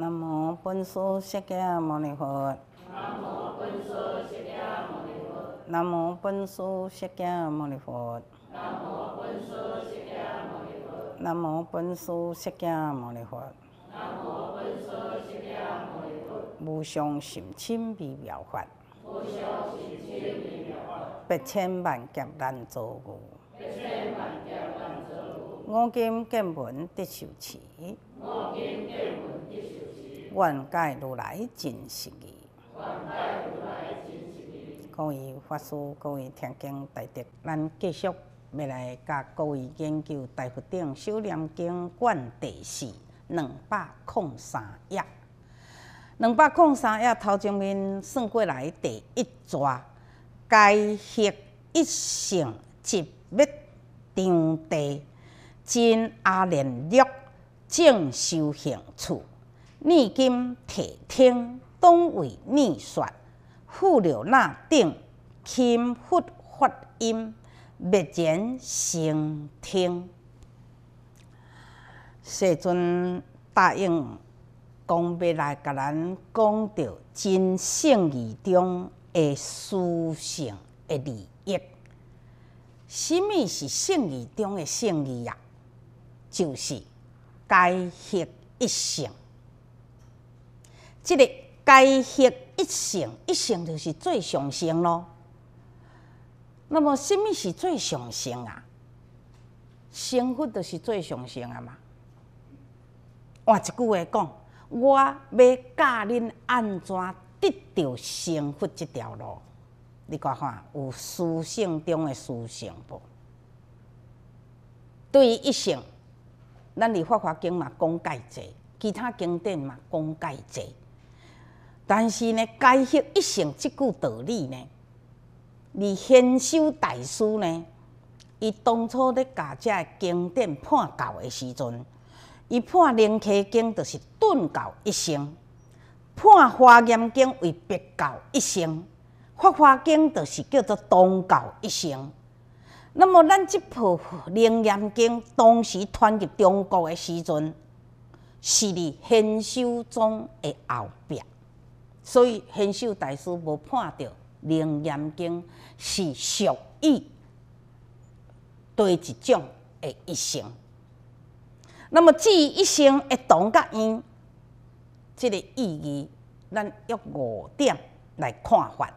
南无本师释迦牟尼佛。南无本师释迦牟尼佛。南无本师释迦牟尼佛。南无本师释迦牟尼佛。无上甚深微妙法，百千万劫难遭遇，五经建文得受持。愿界如来真实义。各位法师，各位听经大德，咱继续要来甲各位研究《大佛顶首念经》卷第四两百零三页。两百零三页头前面算过来第一章，该摄一性即灭张地，真阿难六正修行处。念经提听当为念算，复了那顶，轻复发音，灭然生听。世尊答应，讲未来，甲咱讲着真圣义中的殊胜的利益。什物是圣义中的圣义啊？就是该学一性。即个该学一性，一性就是最上先咯。那么，什物是最上先啊？幸福就是最上先啊嘛。换一句话讲，我要教恁安怎得到幸福即条路。你看看，有私性中的私性无？对于一性，咱伫佛法经嘛讲解济，其他经典嘛讲解济。但是呢，解释一成即句道理呢？而先修大师呢，伊当初咧教遮经典判教的时阵，伊判《楞溪经》就是顿教一成，判《华严经》为别教一成，《法华经》就是叫做东教一成。那么咱即部《楞严经》当时传入中国的时阵，是伫先修宗的后壁。所以，显修大师无判着《楞严经》是属于第一种诶一生。那么，至于一生的同甲因，即个意义，咱约五点来看法。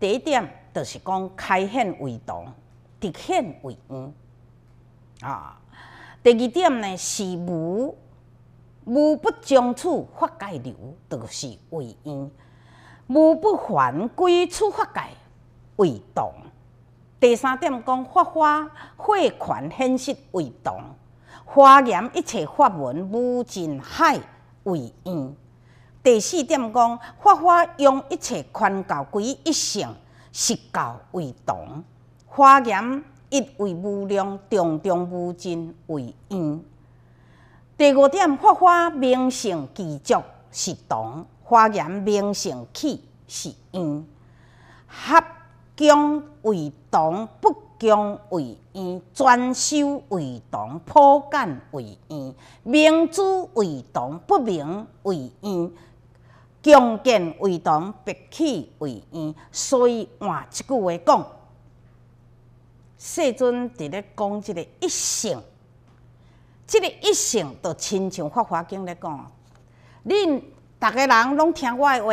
第一点，就是讲开显为同，特显为因。啊。第二点呢，是无无不将处法界流，就是为因。无不还归处法界为同。第三点讲法花慧权显示为同。法言一切法门无尽海为因。第四点讲法法用一切宽教归一性实教为同。法言一为无量重重无尽为因。第五点法法明性具足是同。发言明成气是因，合经为同，不合为因；专修为同，普干为因；明主为同，不明为因；强健为同，别气为因。所以换一句话讲，世尊伫咧讲即个一性，这个一性就亲像《法华经》咧讲，恁。逐个人拢听我的话，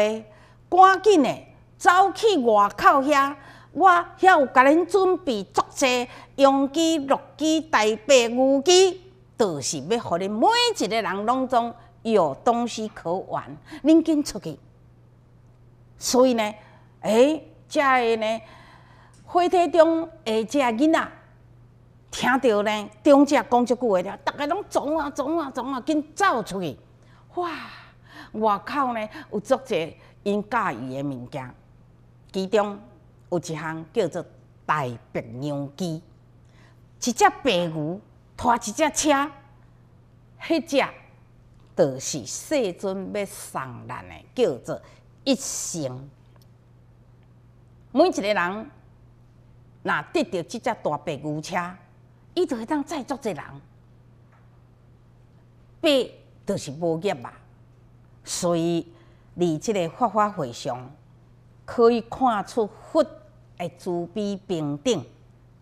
赶紧的走去外口遐，我遐有甲恁准备足坐，用起六只大白牛鸡，就是要互恁每一个人拢总有东西可玩。恁紧出去。所以呢，诶，遮个呢，火体中的遮囡仔听到呢，中介讲即句话了，逐个拢总啊总啊总啊紧走出去，哇！外口呢！有足侪因驾驭的物件，其中有一项叫做大白牛车，一只白牛拖一只车，迄只就是世尊要送人的，叫做一生。每一个人，若得到这只大白牛车，伊就会当再足侪人，白就是无业啊。所以，你即个法华会上，可以看出佛的慈悲平等，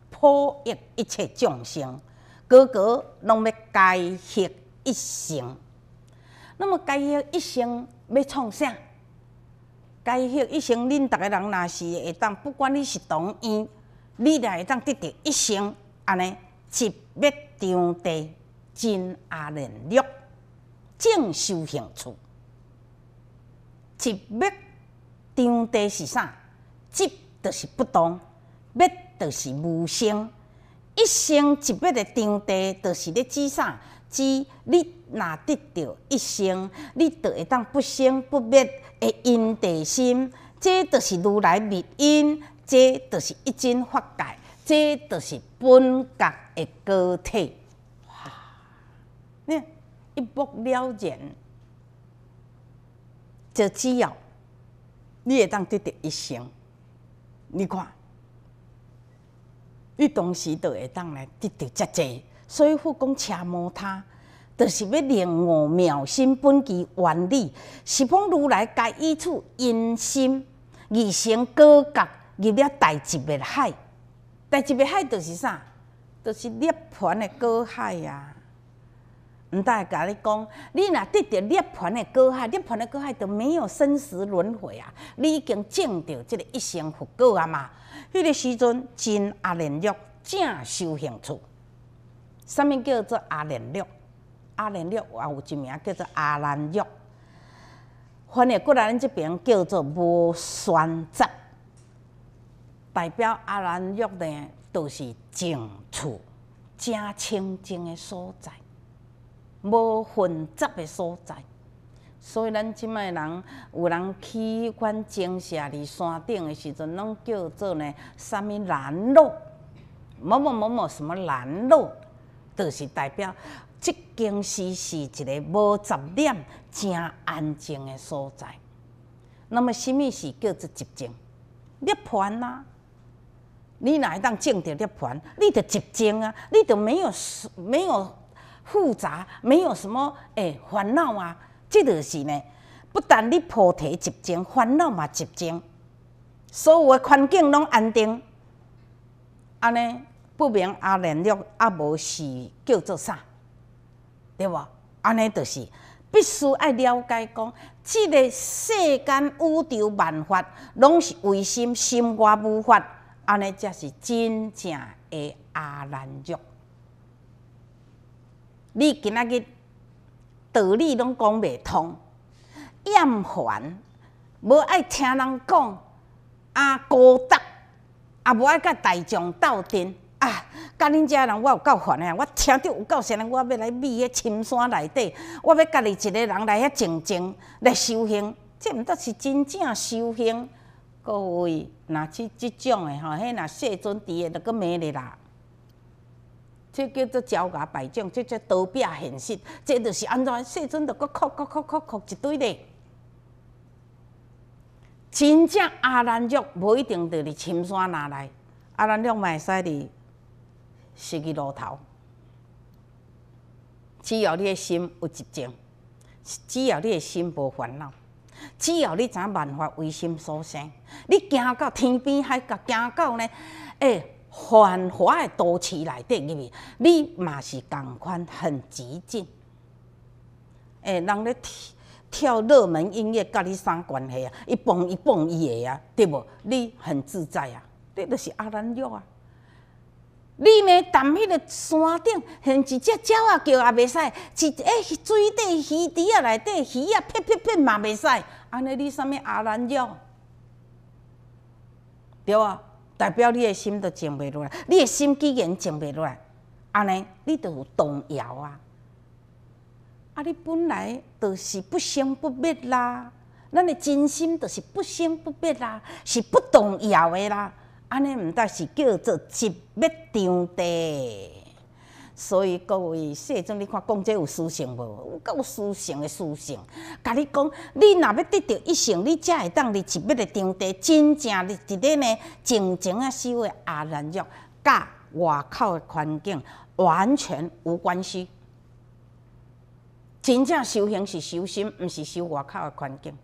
普益一切众生。个个拢要该邪一生。那么，该邪一生要创啥？该邪一生，恁逐个人也是会当，不管你是同意，你也会当得到一生安尼，一灭障地，真阿难六正修行处。一灭，张地是啥？即就是不动，灭就是无声。一生一灭的张地，就是咧指啥？指你若得到一生，你就会当不生不灭的因地心。即就是如来密因，即就是一真法界，即就是本觉的个体。哇，一目了然。就只要，你会当得到一生，你看，你当时就会当来得到遮济，所以佛讲车摩他，就是要令我妙心本机原理，是奉如来该易处因心，而生高觉入了大极的海，大极的海就是啥？就是涅槃的高海啊。毋大会甲你讲，你若得着涅槃的果海，涅槃的果海，就没有生死轮回啊！你已经证到即个一生福果啊嘛。迄个时阵，真阿难玉正修行处。啥物叫做阿难玉？阿难玉也有一名叫做阿兰玉，翻译过来，咱即边叫做无选择，代表阿兰玉呢，就是净土，正清净的所在。无混杂的所在，所以咱即卖人有人去阮精舍伫山顶的时阵，拢叫做呢什物拦路，某某某某什么拦路，就是代表即间寺是一个无杂念、正安静的所在。那么，什物是叫做集中？涅槃啊！你哪会当种着涅槃？你得集中啊！你得没有没有。复杂，没有什么诶烦恼啊！这就是呢，不但你菩提集中，烦恼嘛集中，所有诶环境拢安定。安尼不明阿难若阿无是叫做啥？对无？安尼就是必须爱了解讲，这个世间五条万法，拢是唯心心外无法。安尼才是真正诶阿难若。你今仔日道理拢讲袂通，厌烦，无爱听人讲，啊孤德，啊无爱甲大众斗阵，啊，甲恁遮人我有够烦诶！我听到有够想，我要来躲咧深山内底，我要家己一个人来遐静静来修行，这毋知是真正修行。各位，若即即种诶吼，迄若世尊伫诶，着搁骂你啦。这叫做招牙百种，这叫刀柄现实。这就是安怎，细阵就搁哭哭哭哭哭一堆嘞。真正阿兰肉无一定伫伫深山拿来，阿难嘛会使伫十字路头。只要你的心有一静，只要你的心无烦恼，只要你知办法为心所生。你行到天边海角，行到呢，哎。繁华的都市内底入去，你嘛是同款很激进。哎，人咧跳热门音乐，甲你啥关系啊？伊蹦伊蹦伊的啊，对无？你很自在啊，这就是阿南鸟啊。你呢？踮迄个山顶，现一只鸟仔叫也袂使，一诶水底鱼池啊内底鱼啊撇撇撇嘛袂使，安尼你啥物阿南鸟？对啊。代表你的心都静不下来，你的心既然静不下来，安尼你就有动摇啊！啊，你本来就是不生不灭啦，咱的真心就是不生不灭啦，是不动摇的啦，安尼毋但是叫做执迷张地。所以各位，细阵你看讲这有私信无？够私信的私信，甲你讲，你若要得着一成，你才会当伫一笔的场地，真正伫伫咧呢，静静啊收的阿人若，甲外口环境完全无关系。真正修行是修心，毋是修外口的环境。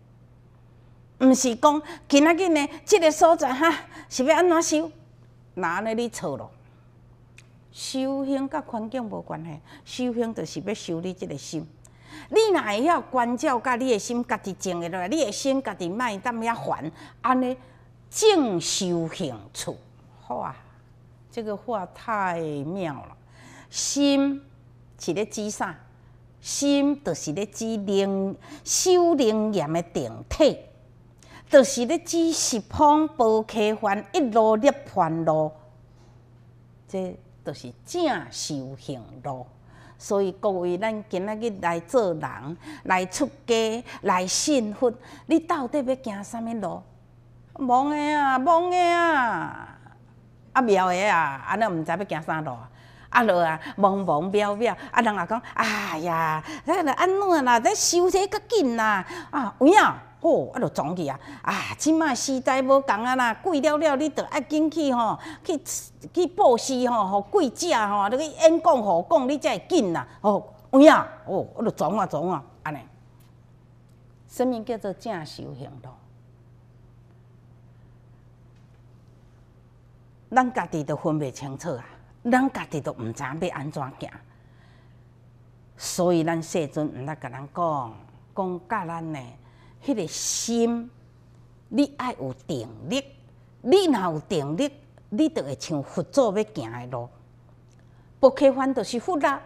毋是讲，今仔日呢，即个所在哈，是要安怎修？安尼你错了？修行甲环境无关系，修行就是要修你即个心。你若会晓关照甲你的心，家己静下来，你的心家己卖当遐烦，安尼静修行处好啊。这个话太妙了。心是咧指啥？心就是咧指灵修灵验的定体，就是咧指十方宝客凡一路涅槃路。这。就是正修行路，所以各位，咱今仔日来做人，来出家，来信佛，你到底要行什物路？懵的啊，懵的啊，啊妙的啊，安尼毋知要行啥路啊？啊，落啊懵懵妙妙，啊人啊讲，哎呀，那安怎啦？得修车较紧啦，啊，有影。吼，啊，就撞去啊！啊，即卖时在无共啊啦，贵了了，你着爱紧去吼，去去布施吼，互贵者吼，你去演讲互讲，你才会进啦。哦，有啊，哦，啊，就撞啊撞啊，安尼。什物叫做正修行咯？咱家己都分袂清楚啊，咱家己都毋知要安怎行，所以咱世尊毋捌甲咱讲，讲教咱呢。迄个心，你爱有定力，你若有定力，你就会像佛祖要行的路。不客观就是佛啦，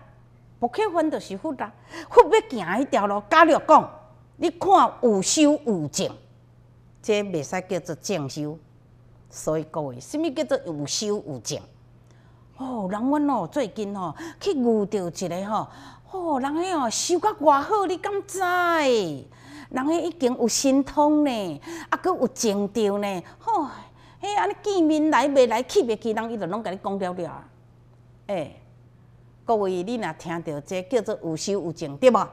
不客观就是佛啦。佛要行迄条路，假如讲，你看有修有证，这袂使叫做正修。所以各位，什物叫做有修有证？哦，人阮哦最近哦去遇到一个吼，哦人个哦修甲偌好，你敢知？人迄已经有神通呢，啊，佫有情调呢，吼，迄安尼见面来袂来去袂去，人伊就拢甲你讲了了。诶，各位，你若听到这叫做有修有情，对无？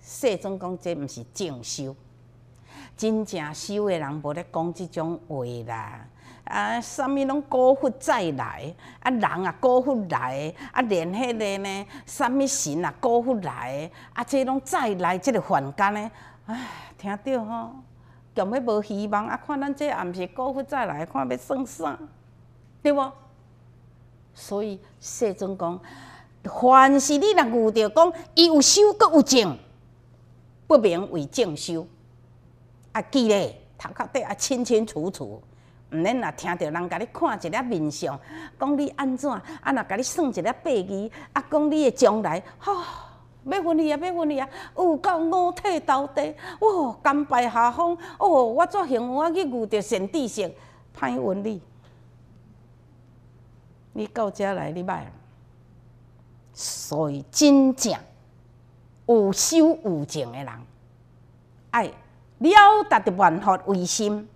世尊讲这毋是正修，真正修的人无咧讲即种话啦。啊，啥物拢辜负再来，啊，人啊辜负来，啊，连迄个呢，啥物神啊辜负来，啊，这拢再来即个凡间呢？唉，听到吼，强要无希望啊！看咱这也毋是过去再来，看要算啥，对无？所以世尊讲，凡是你若遇到讲伊有修搁有证，不明为正修。啊，记咧，头壳底啊清清楚楚，毋免若听到人甲你看一粒面相，讲你安怎啊？若甲你算一粒八字，啊，讲你的将来，吼！要分离啊！要分离啊！有够五体投地，哦，甘拜下风，哦，我这幸运我去遇着神知识，歹顺利。你到遮来，你歹啊！所以真正有修有静的人，哎，了达的万法唯心，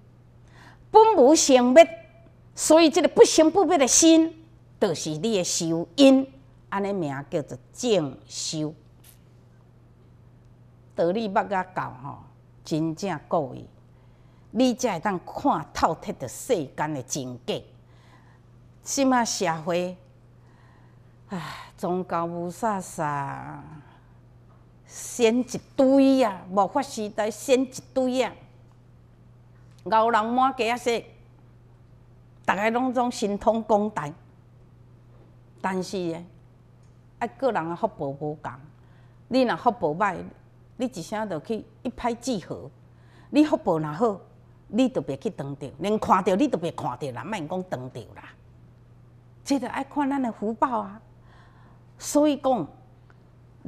本无生灭，所以即个不生不灭的心，就是你的修因，安尼名叫做正修。道理捌啊到吼，真正故意你才会当看透彻着世间诶真假。即马社会，唉，宗教无啥啥，选一堆啊，无法时代选一堆啊，牛人满街啊，说，大家拢总神通广大，但是诶，啊个人诶福报无同，你若福报歹，你一声就去一拍即合，你福报若好，你就别去当着，连看到你都别看到啦，莫讲当着啦。即着爱看咱的福报啊！所以讲，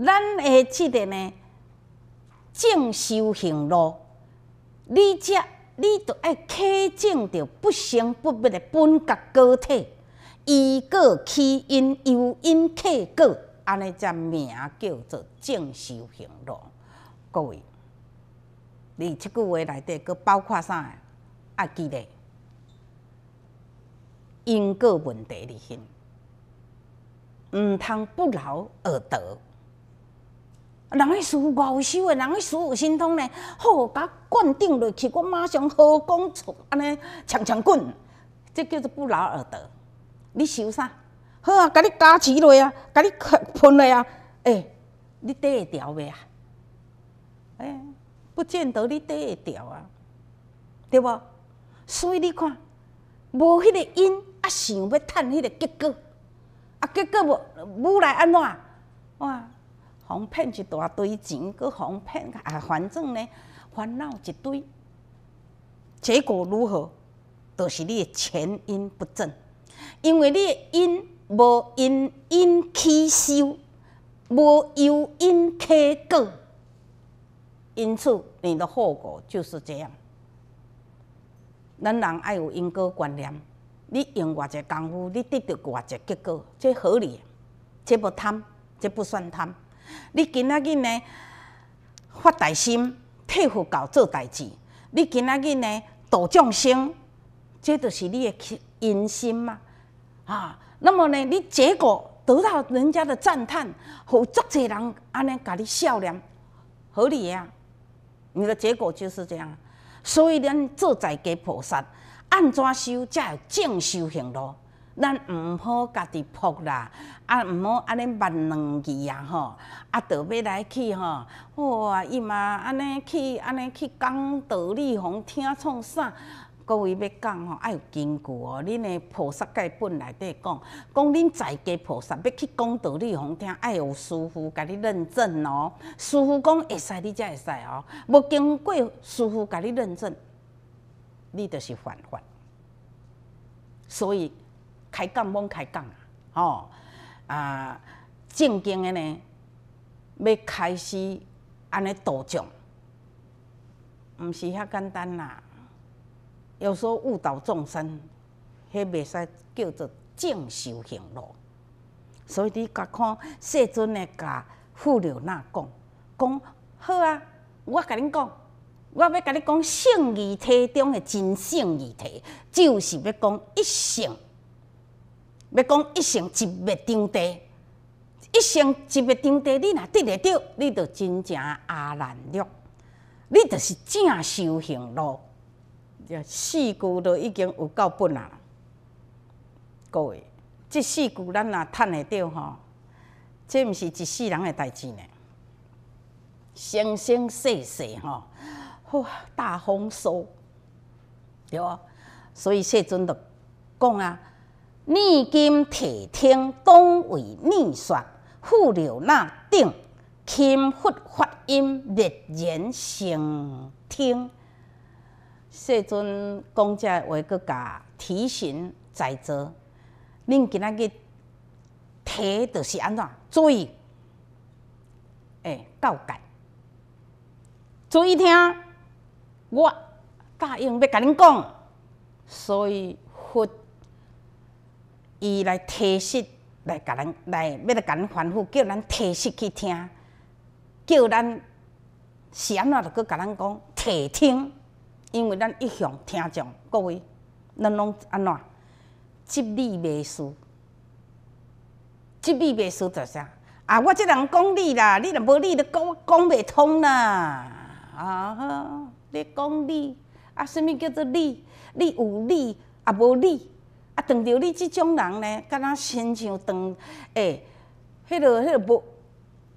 咱的即个呢，正修行路，你只你着爱克正着不生不灭的本格个体，因果起因由因克果，安尼才名叫做正修行路。各位，你这句话内底佫包括啥？啊，记得因果问题哩，先毋通不劳而得。人迄师傅保诶？人迄师傅神通呢？好，甲灌顶落去，我马上好讲出安尼强强滚，即叫做不劳而得。你收啥？好啊，甲你加持落啊，甲你喷落啊，诶，你缀会牢未啊？哎，不见得你缀会调啊，对无？所以你看，无迄个因啊，想要趁迄个结果，啊，结果无，无来安怎？哇，互骗一大堆钱，搁互骗，啊，反正呢，烦恼一堆。结果如何，都是你的前因不正，因为你因无因因起修，无由因起果。因此，你的后果就是这样。人人爱有因果观念，你用偌济功夫，你得到偌济结果，这合理。这不贪，这不算贪。你今仔日呢发大心，替父母做代志，你今仔日呢度众生，这就是你的因心嘛。啊，那么呢，你结果得到人家的赞叹，有足济人安尼甲你笑脸，合理呀。你的结果就是这样，所以咱做在家菩萨按怎修，才有正修行路。咱毋好家己破啦，啊毋好安尼玩两记啊吼，啊到尾来去吼，哇伊嘛安尼去安尼去讲道理，哄听创啥？各位要讲吼，爱有根据哦。恁的菩萨界本里底讲，讲恁在家菩萨要去讲道理，互听爱有师傅甲你认证哦。师傅讲会使，你才会使哦。无经过师傅甲你认证，你就是犯法。所以开讲罔开讲啊。哦啊正经的呢，要开始安尼道场，毋是遐简单啦。要说误导众生，迄袂使叫做正修行路。所以你甲看世尊诶，甲富留那讲讲好啊！我甲恁讲，我要甲你讲圣义体中诶真圣义体，就是要讲一性。要讲一性即灭定地，一性即灭定地。你若得着着，你着真正阿难了，你著是正修行路。这四句都已经有够本啊！各位，即四句咱若趁会到吼，这毋是一世人诶代志呢。生生世世吼，哇大丰收，对啊，所以世尊就讲啊：逆金提听，当为逆说；复流那定，清拂、发音，烈言成听。世尊讲这话，佫甲提醒在座，恁今仔日提就是安怎？注意，诶，告诫，注意听，我答应要甲恁讲，所以佛，伊来提示来甲咱来，要来甲人反复叫咱提示去听，叫咱，是安怎？就佫甲咱讲，提醒。因为咱一向听从各位，咱拢安怎？执理未输，执理未输就啥？啊！我即人讲理啦，你若无理，你讲讲袂通啦。啊好，你讲理，啊，甚物叫做理？你有理，啊无理，啊，撞到你即种人呢，敢若亲像当诶，迄落迄落无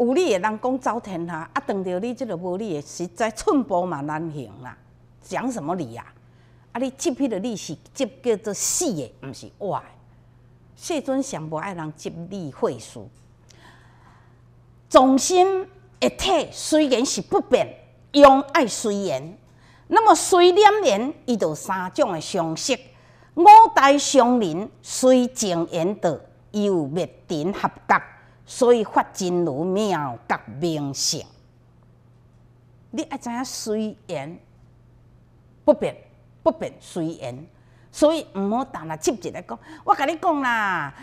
有理的人讲走天下，啊，撞到你即落无理的，实在寸步嘛难行啦。讲什么理啊？啊！你接批的利是接叫做死的，毋是活的。世尊上无爱人接理会事，众生一体，虽然是不变，用爱随缘。那么随念缘，伊就三种的相识。五代相邻，虽情缘到，又灭顶合格，所以法真如妙觉明性。你爱知影随缘？不变，不变随缘，所以毋好逐人急着来讲。我跟你讲啦，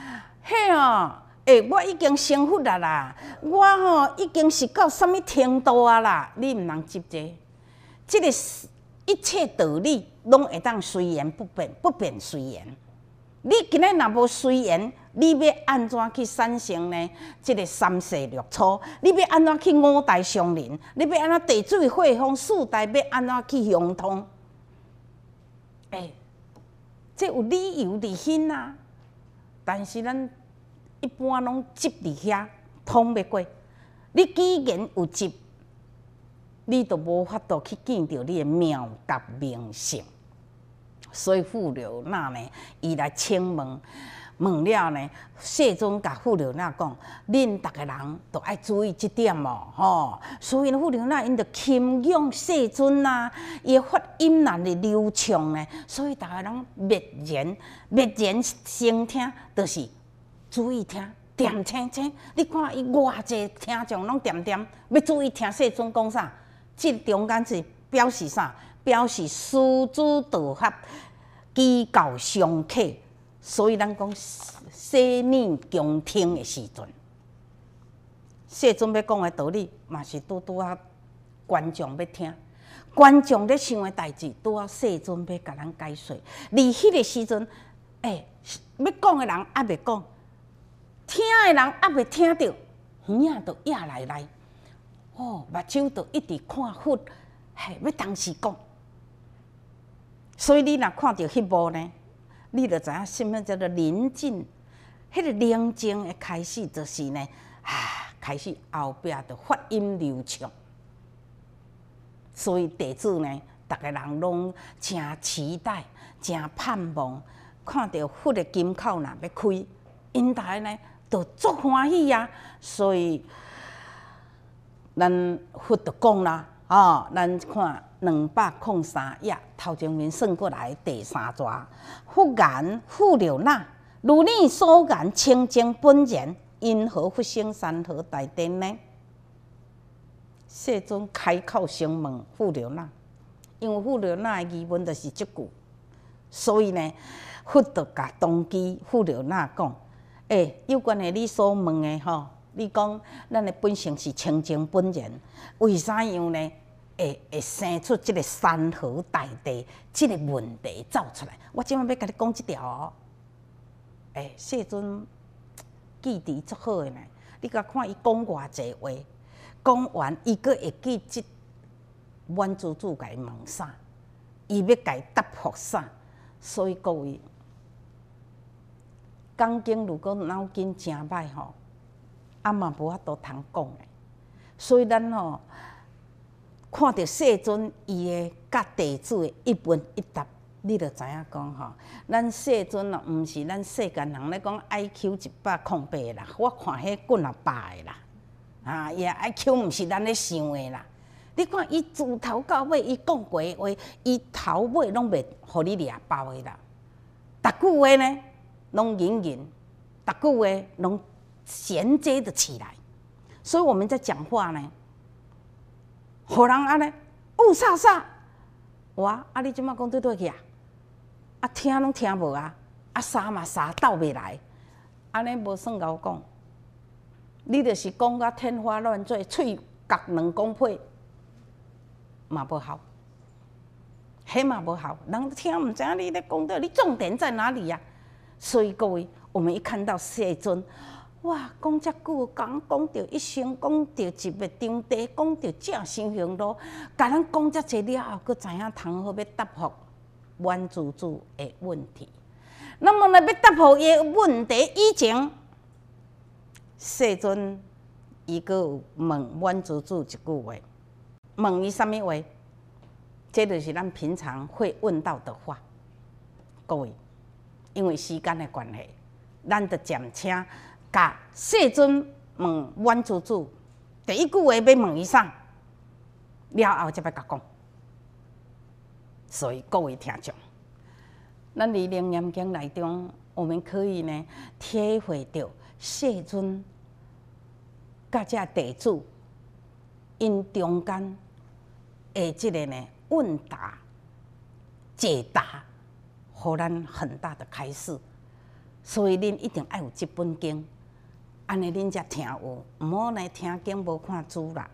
嘿哦，哎，我已经成佛啦啦，我吼已经是到什物程度啊啦？你通能一着。即个一切道理拢会当随缘不变，不变随缘。你今日若无随缘，你要安怎去产生呢？即个三世六初，你要安怎去五代相连？你要安怎地水火风四代？要安怎去融通？哎，这有理由伫兴啊，但是咱一般拢执伫遐，通袂过。你既然有执，你都无法度去见到你的妙德明性。所以富了那呢，伊来请问。问了呢，世尊甲富留那讲，恁逐个人都爱注意即点哦，吼。所以呢，富留那因着谦仰世尊啊，伊发音能力流畅呢，所以逐个人必然必然先听，就是注意听，点听听。你看伊偌济听众拢点点，要注意听世尊讲啥。即中间是表示啥？表示师诸道合，知教相客。所以，咱讲《舍恭听的时阵，世尊要讲的道理，嘛是拄拄啊观众要听，观众咧想的代志，拄啊世尊要甲咱解说。而迄个时阵，哎，要讲的人阿未讲，听的人阿未听到，耳啊都哑来来，哦，目睭都一直看忽，系要当时讲。所以，你若看到迄部呢？你著知影，什么叫做宁静？迄个宁静的开始，就是呢，啊，开始后壁著发音流畅。所以弟子呢，逐个人拢诚期待、诚盼望，看到佛的金口若要开，因台呢就足欢喜啊！所以，咱佛就讲啦，哦，咱看。两百零三亿，头前面算过来第三逝复言复了那，如你所言清净本然，因何复生三河大定呢？世尊开口先问复了那，因为复了那的疑问就是即句，所以呢，佛得甲当机复了那讲，诶，有关的你所问的吼，你讲咱的本性是清净本然，为啥样呢？会会生出即个山河大地，即个问题走出来。我即摆要甲你讲即条哦。哎，世尊记伫足好诶呢。你甲看伊讲偌侪话，讲完伊阁会记即阮冤主甲伊问啥，伊要伊答复啥。所以各位，讲经如果脑筋诚歹吼，阿嘛无法度通讲诶。所以咱吼。看到世尊伊个甲地主个一问一答，你就知影讲吼，咱世尊若毋是咱世间人咧讲 I Q 一百空白啦，我看迄棍阿爸诶啦，啊，伊阿 I Q 毋是咱咧想诶啦。你看伊自头到尾，伊讲过话，伊头尾拢未互你掠包诶啦。逐句话呢，拢隐隐，逐句话拢衔接得起来。所以我们在讲话呢。互人安尼，雾煞煞，我啊！你即摆讲对倒去啊！啊，听拢听无啊！啊，啥嘛啥，斗未来，安尼无算 𠰻 讲。你著是讲甲天花乱坠，喙角两公婆，嘛无好。迄嘛无好，人听毋知影你咧讲倒，你重点在哪里啊？所以各位，我们一看到世尊。哇，讲遮久，讲讲到一生，讲到一漫长地，讲到正修行路，甲咱讲遮济了后，佫知影通好要答复阮祖祖的问题？那么来要答复伊个问题以前，细阵伊佫问阮祖祖一句话，问伊啥物话？即就是咱平常会问到的话，各位，因为时间的关系，咱著暂且。甲世尊问阮祖祖，第一句话要问伊啥？了后，才要甲讲。所以各位听众，咱伫楞严经》来中，我们可以呢体会到世尊甲遮弟子因中间的即个呢问答解答，互咱很大的开示。所以恁一定爱有一本经。安尼恁才听话，毋好来听经无看主啦，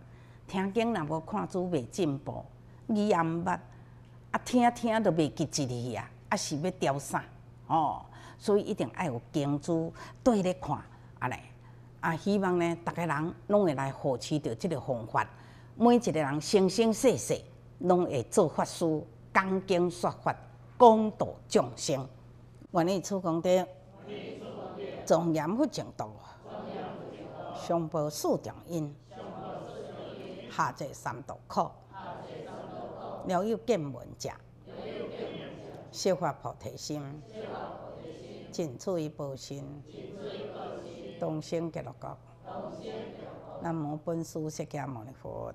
听经若无看主，袂进步，语也毋捌，啊听听都袂记一字啊，啊是要调啥？哦，所以一定爱有经书对咧看，安尼，啊希望呢，逐个人拢会来学习着即个方法，每一个人生生世世拢会做法师，讲经说法，广度众生。愿你出功德，庄严佛净土。上报四重因，下济三毒苦，了有见闻者，悉发菩提心，净处于报身，东胜极乐国，南无本师释迦牟尼佛。